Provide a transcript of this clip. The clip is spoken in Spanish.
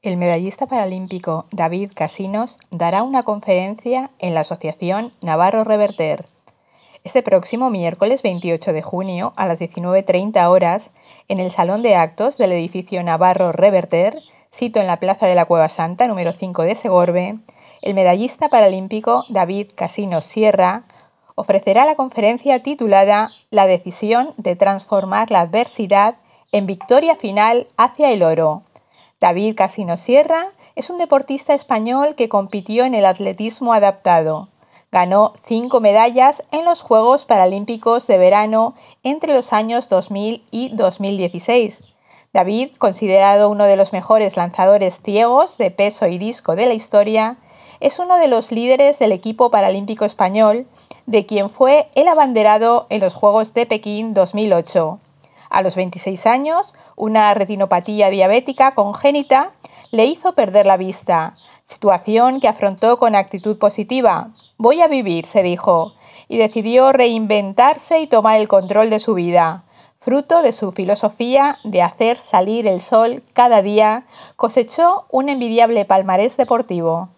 El medallista paralímpico David Casinos dará una conferencia en la Asociación Navarro Reverter. Este próximo miércoles 28 de junio a las 19.30 horas, en el Salón de Actos del edificio Navarro Reverter, sito en la Plaza de la Cueva Santa número 5 de Segorbe, el medallista paralímpico David Casinos Sierra ofrecerá la conferencia titulada La decisión de transformar la adversidad en victoria final hacia el oro David Casino Sierra es un deportista español que compitió en el atletismo adaptado. Ganó cinco medallas en los Juegos Paralímpicos de Verano entre los años 2000 y 2016. David, considerado uno de los mejores lanzadores ciegos de peso y disco de la historia, es uno de los líderes del equipo paralímpico español, de quien fue el abanderado en los Juegos de Pekín 2008 a los 26 años, una retinopatía diabética congénita le hizo perder la vista, situación que afrontó con actitud positiva. Voy a vivir, se dijo, y decidió reinventarse y tomar el control de su vida, fruto de su filosofía de hacer salir el sol cada día, cosechó un envidiable palmarés deportivo.